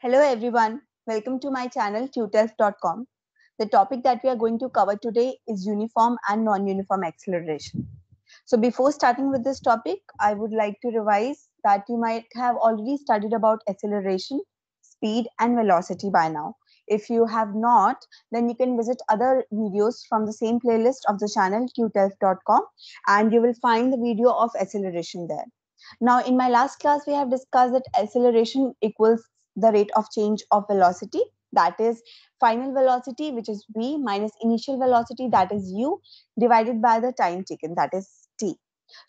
Hello everyone, welcome to my channel tutels.com. The topic that we are going to cover today is uniform and non-uniform acceleration. So before starting with this topic, I would like to revise that you might have already studied about acceleration, speed and velocity by now. If you have not, then you can visit other videos from the same playlist of the channel qtelf.com and you will find the video of acceleration there. Now, in my last class, we have discussed that acceleration equals the rate of change of velocity that is final velocity which is v minus initial velocity that is u divided by the time taken that is t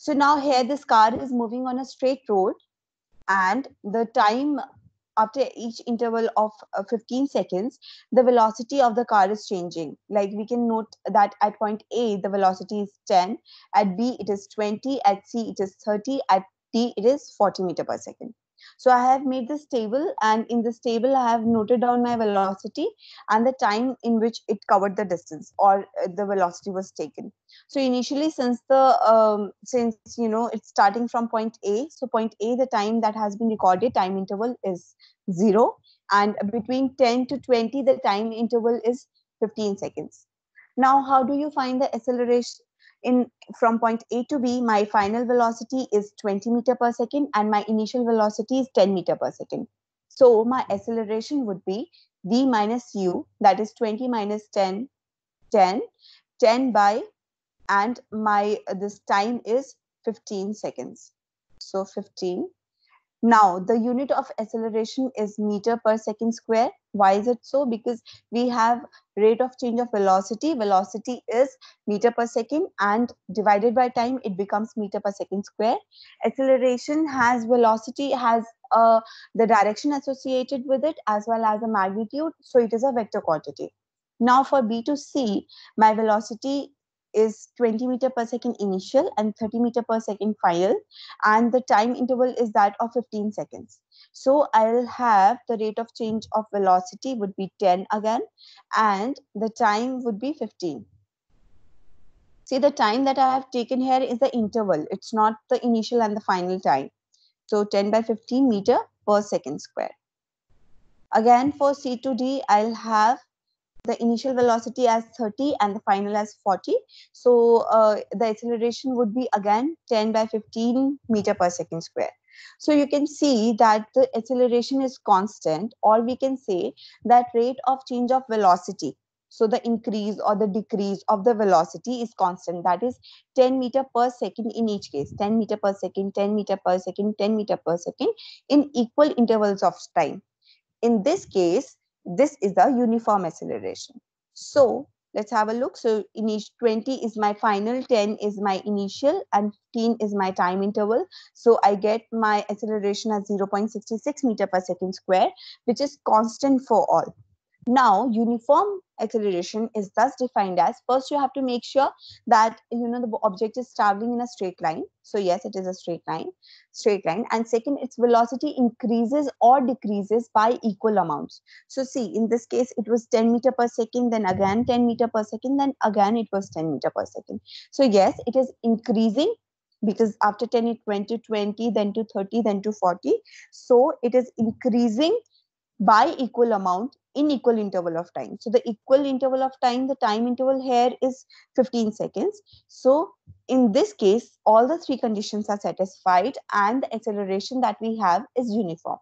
so now here this car is moving on a straight road and the time after each interval of uh, 15 seconds the velocity of the car is changing like we can note that at point a the velocity is 10 at b it is 20 at c it is 30 at D it is 40 meter per second so I have made this table and in this table I have noted down my velocity and the time in which it covered the distance or uh, the velocity was taken. So initially since the um, since you know it's starting from point A, so point A the time that has been recorded time interval is 0 and between 10 to 20 the time interval is 15 seconds. Now how do you find the acceleration in from point A to B, my final velocity is 20 meter per second and my initial velocity is 10 meter per second. So my acceleration would be v minus u, that is 20 minus 10, 10, 10 by, and my uh, this time is 15 seconds. So 15. Now the unit of acceleration is meter per second square why is it so because we have rate of change of velocity velocity is meter per second and divided by time it becomes meter per second square acceleration has velocity has uh, the direction associated with it as well as the magnitude so it is a vector quantity now for b to c my velocity is 20 meter per second initial and 30 meter per second final and the time interval is that of 15 seconds so i'll have the rate of change of velocity would be 10 again and the time would be 15 see the time that i have taken here is the interval it's not the initial and the final time so 10 by 15 meter per second square again for c2d i'll have the initial velocity as 30 and the final as 40. So uh, the acceleration would be again 10 by 15 meter per second square. So you can see that the acceleration is constant or we can say that rate of change of velocity. So the increase or the decrease of the velocity is constant. That is 10 meter per second in each case, 10 meter per second, 10 meter per second, 10 meter per second in equal intervals of time. In this case, this is the uniform acceleration. So let's have a look. So initial 20 is my final, 10 is my initial, and 15 is my time interval. So I get my acceleration as 0.66 meter per second square, which is constant for all now uniform acceleration is thus defined as first you have to make sure that you know the object is traveling in a straight line so yes it is a straight line straight line and second its velocity increases or decreases by equal amounts so see in this case it was 10 meter per second then again 10 meter per second then again it was 10 meter per second so yes it is increasing because after 10 it went to 20 then to 30 then to 40 so it is increasing by equal amount in equal interval of time. So the equal interval of time, the time interval here is 15 seconds. So in this case, all the three conditions are satisfied and the acceleration that we have is uniform.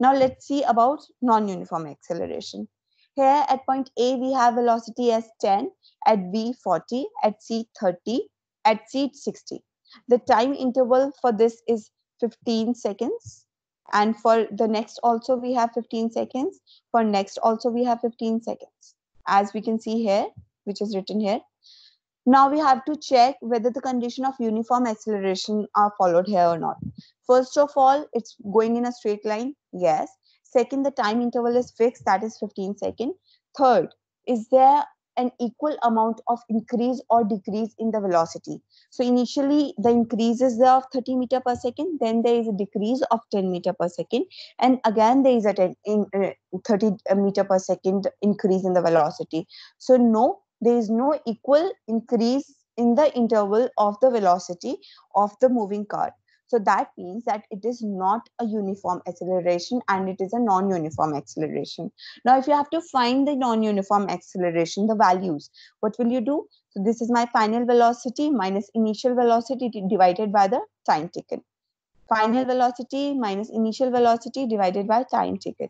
Now let's see about non-uniform acceleration. Here at point A, we have velocity as 10, at B 40, at C 30, at C 60. The time interval for this is 15 seconds and for the next also we have 15 seconds for next also we have 15 seconds as we can see here which is written here now we have to check whether the condition of uniform acceleration are followed here or not first of all it's going in a straight line yes second the time interval is fixed that is 15 second third is there an equal amount of increase or decrease in the velocity. So initially the increase is of 30 meter per second, then there is a decrease of 10 meter per second, and again there is a 10 in, uh, 30 uh, meter per second increase in the velocity. So no, there is no equal increase in the interval of the velocity of the moving car. So that means that it is not a uniform acceleration and it is a non-uniform acceleration. Now, if you have to find the non-uniform acceleration, the values, what will you do? So this is my final velocity minus initial velocity divided by the time taken. Final velocity minus initial velocity divided by time taken.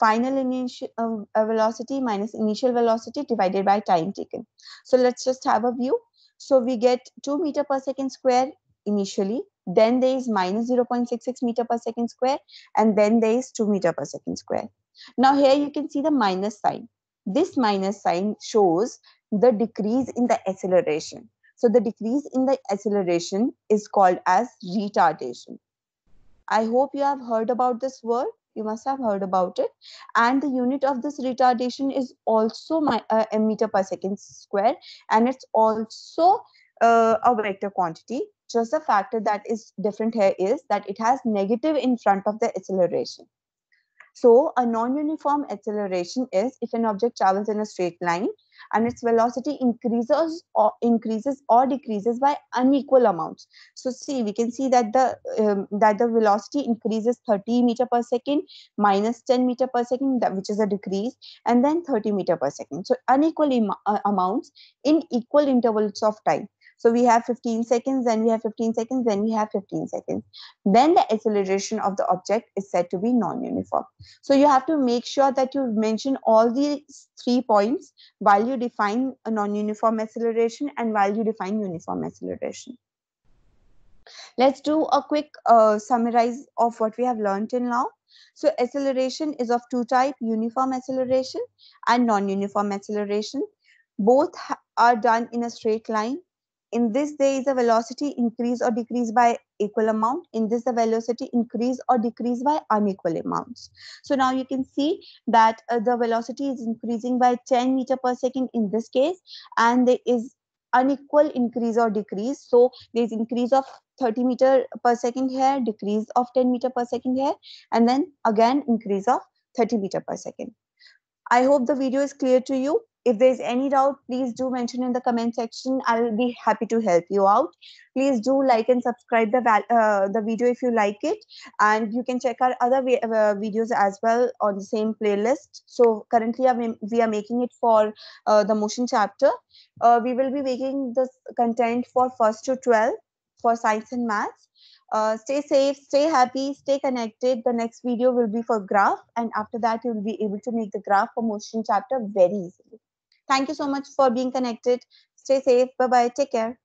Final initial uh, uh, velocity minus initial velocity divided by time taken. So let's just have a view. So we get 2 meter per second square initially then there is minus 0.66 meter per second square, and then there is 2 meter per second square. Now here you can see the minus sign. This minus sign shows the decrease in the acceleration. So the decrease in the acceleration is called as retardation. I hope you have heard about this word. You must have heard about it. And the unit of this retardation is also my, uh, a meter per second square. And it's also uh, a vector quantity just the factor that is different here is that it has negative in front of the acceleration. So a non-uniform acceleration is if an object travels in a straight line and its velocity increases or increases or decreases by unequal amounts. So see, we can see that the um, that the velocity increases 30 meter per second minus 10 meter per second, that, which is a decrease, and then 30 meter per second. So unequal Im- uh, amounts in equal intervals of time. So we have 15 seconds, then we have 15 seconds, then we have 15 seconds. Then the acceleration of the object is said to be non-uniform. So you have to make sure that you mention all these three points while you define a non-uniform acceleration and while you define uniform acceleration. Let's do a quick uh, summarize of what we have learned in now. So acceleration is of two type, uniform acceleration and non-uniform acceleration. Both are done in a straight line in this there is a velocity increase or decrease by equal amount in this the velocity increase or decrease by unequal amounts so now you can see that uh, the velocity is increasing by 10 meter per second in this case and there is unequal increase or decrease so there is increase of 30 meter per second here decrease of 10 meter per second here and then again increase of 30 meter per second i hope the video is clear to you if there's any doubt please do mention in the comment section i'll be happy to help you out please do like and subscribe the uh, the video if you like it and you can check our other uh, videos as well on the same playlist so currently we are making it for uh, the motion chapter uh, we will be making this content for first to 12 for science and maths uh, stay safe, stay happy, stay connected. The next video will be for graph, and after that, you will be able to make the graph for motion chapter very easily. Thank you so much for being connected. Stay safe. Bye bye. Take care.